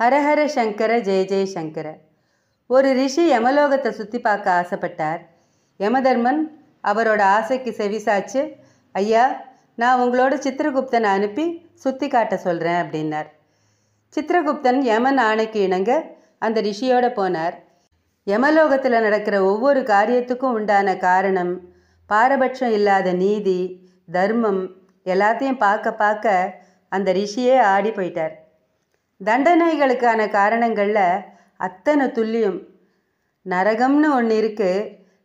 ஹரஹர சங்கர ஜெய ஜெயசங்கர ஒரு ரிஷி யமலோகத்தை சுற்றி பார்க்க ஆசைப்பட்டார் யமதர்மன் அவரோட ஆசைக்கு செவிசாச்சு ஐயா நான் உங்களோட சித்திரகுப்தனை அனுப்பி சுற்றி காட்ட சொல்கிறேன் அப்படின்னார் சித்திரகுப்தன் யமன் ஆணைக்கு இணங்க அந்த ரிஷியோட போனார் யமலோகத்தில் நடக்கிற ஒவ்வொரு காரியத்துக்கும் உண்டான காரணம் பாரபட்சம் இல்லாத நீதி தர்மம் எல்லாத்தையும் பார்க்க பார்க்க அந்த ரிஷியே ஆடி போயிட்டார் தண்டனைகளுக்கான காரணங்களில் அத்தனை துல்லியம் நரகம்னு ஒன்று இருக்குது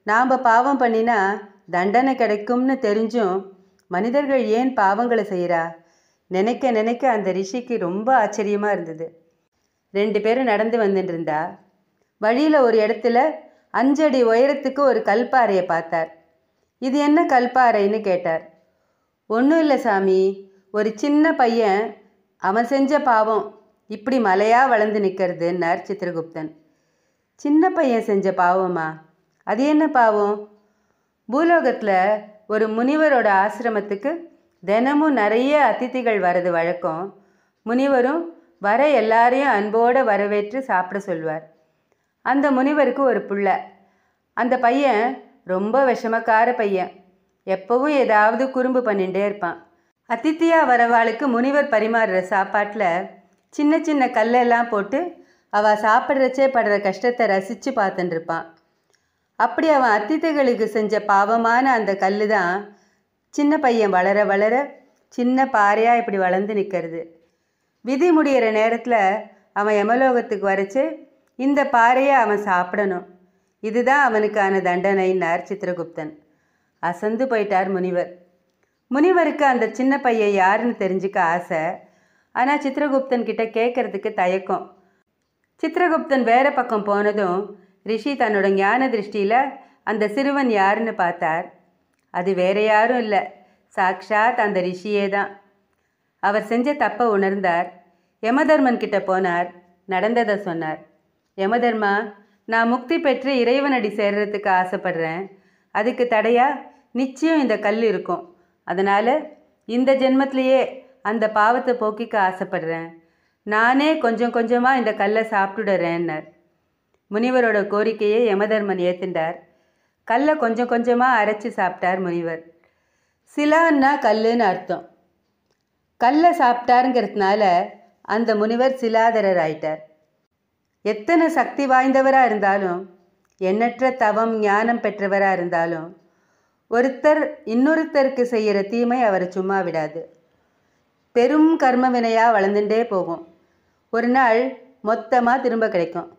நாம் பாவம் பண்ணினா தண்டனை கிடைக்கும்னு தெரிஞ்சும் மனிதர்கள் ஏன் பாவங்களை செய்கிறா நினைக்க நினைக்க அந்த ரிஷிக்கு ரொம்ப ஆச்சரியமாக இருந்தது ரெண்டு பேரும் நடந்து வந்துட்டு இருந்தா வழியில் ஒரு இடத்துல அஞ்சடி உயரத்துக்கு ஒரு கல்பாறையை பார்த்தார் இது என்ன கல்பாறைன்னு கேட்டார் ஒன்றும் இல்லை சாமி ஒரு சின்ன பையன் அவன் செஞ்ச பாவம் இப்படி மலையாக வளர்ந்து நிற்கிறதுன்னார் சித்திரகுப்தன் சின்ன பையன் செஞ்ச பாவமா அது என்ன பாவம் பூலோகத்தில் ஒரு முனிவரோட ஆசிரமத்துக்கு தினமும் நிறைய அதிதிகள் வரது வழக்கம் முனிவரும் வர எல்லாரையும் அன்போடு வரவேற்று சாப்பிட சொல்வார் அந்த முனிவருக்கு ஒரு புள்ள அந்த பையன் ரொம்ப விஷமக்கார பையன் எப்பவும் ஏதாவது குறும்பு பண்ணிகிட்டே இருப்பான் அதித்தியாக வரவாளுக்கு முனிவர் பரிமாறுற சாப்பாட்டில் சின்ன சின்ன கல்லெல்லாம் போட்டு அவள் சாப்பிட்றச்சே படுற கஷ்டத்தை ரசித்து பார்த்துட்டுருப்பான் அப்படி அவன் அத்தித்தைகளுக்கு செஞ்ச பாவமான அந்த கல் தான் சின்ன பையன் வளர வளர சின்ன பாறையாக இப்படி வளர்ந்து நிற்கிறது விதி முடிகிற நேரத்தில் அவன் எமலோகத்துக்கு வரைச்சு இந்த பாறையை அவன் சாப்பிடணும் இதுதான் அவனுக்கான தண்டனைன்னார் சித்திரகுப்தன் அசந்து போயிட்டார் முனிவர் முனிவருக்கு அந்த சின்ன பையன் யாருன்னு தெரிஞ்சுக்க ஆசை ஆனால் சித்திரகுப்தன் கிட்ட கேட்கறதுக்கு தயக்கம் சித்திரகுப்தன் வேற பக்கம் போனதும் ரிஷி தன்னோட ஞான திருஷ்டியில் அந்த சிறுவன் யாருன்னு பார்த்தார் அது வேற யாரும் இல்லை சாக்ஷாத் அந்த ரிஷியே தான் அவர் செஞ்ச தப்பை உணர்ந்தார் யமதர்மன் கிட்ட போனார் நடந்ததை சொன்னார் யமதர்மா நான் முக்தி பெற்று இறைவனடி சேர்றதுக்கு ஆசைப்படுறேன் அதுக்கு தடையா நிச்சயம் இந்த கல் இருக்கும் அதனால் இந்த ஜென்மத்திலேயே அந்த பாவத்தை போக்கிக்க ஆசைப்படுறேன் நானே கொஞ்சம் கொஞ்சமாக இந்த கல்லை சாப்பிட்டுடுறேன்னர் முனிவரோட கோரிக்கையை யமதர்மன் ஏத்துண்டார் கல்லை கொஞ்சம் கொஞ்சமாக அரைச்சி சாப்பிட்டார் முனிவர் சிலான்னா கல்லுன்னு அர்த்தம் கல்லை சாப்பிட்டாருங்கிறதுனால அந்த முனிவர் சிலாதரர் ஆயிட்டார் எத்தனை சக்தி வாய்ந்தவராக இருந்தாலும் எண்ணற்ற தவம் ஞானம் பெற்றவராக இருந்தாலும் ஒருத்தர் இன்னொருத்தருக்கு செய்கிற தீமை அவரை சும்மா விடாது பெரும் கர்ம வினையாக வளர்ந்துட்டே போகும் ஒரு நாள் மொத்தமாக திரும்ப கிடைக்கும்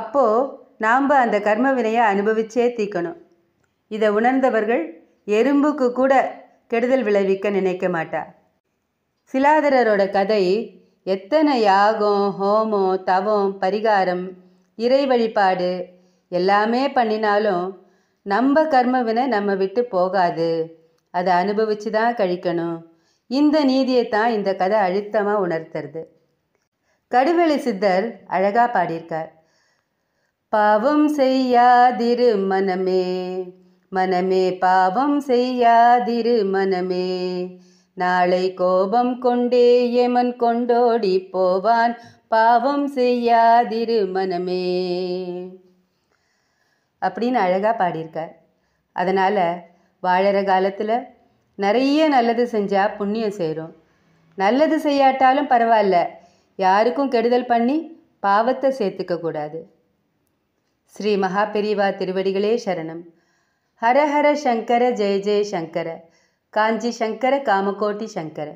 அப்போது நாம் அந்த கர்ம வினையை அனுபவிச்சே தீக்கணும் இதை உணர்ந்தவர்கள் எறும்புக்கு கூட கெடுதல் விளைவிக்க நினைக்க மாட்டார் சிலாதரரோட கதை எத்தனை யாகம் ஹோமம் தவம் பரிகாரம் இறை வழிபாடு எல்லாமே பண்ணினாலும் நம்ம கர்மவினை நம்ம விட்டு போகாது அதை அனுபவித்து தான் கழிக்கணும் இந்த நீதியை தான் இந்த கதை அழுத்தமாக உணர்த்துறது கடுவெளி சித்தர் அழகாக பாடியிருக்கார் பாவம் செய்யாதிரு மனமே மனமே பாவம் செய்யாதிரு மனமே நாளை கோபம் கொண்டே எமன் கொண்டோடி போவான் பாவம் செய்யாதிரு மனமே அப்படின்னு அழகாக பாடியிருக்கார் அதனால் வாழற காலத்தில் நிறைய நல்லது செஞ்சால் புண்ணியம் செய்கிறோம் நல்லது செய்யாட்டாலும் பரவாயில்ல யாருக்கும் கெடுதல் பண்ணி பாவத்தை சேர்த்துக்க கூடாது ஸ்ரீ மகா பெரிவா திருவடிகளே சரணம் ஹரஹர சங்கர ஜெய ஜெய சங்கர காஞ்சி சங்கர காமகோட்டி சங்கர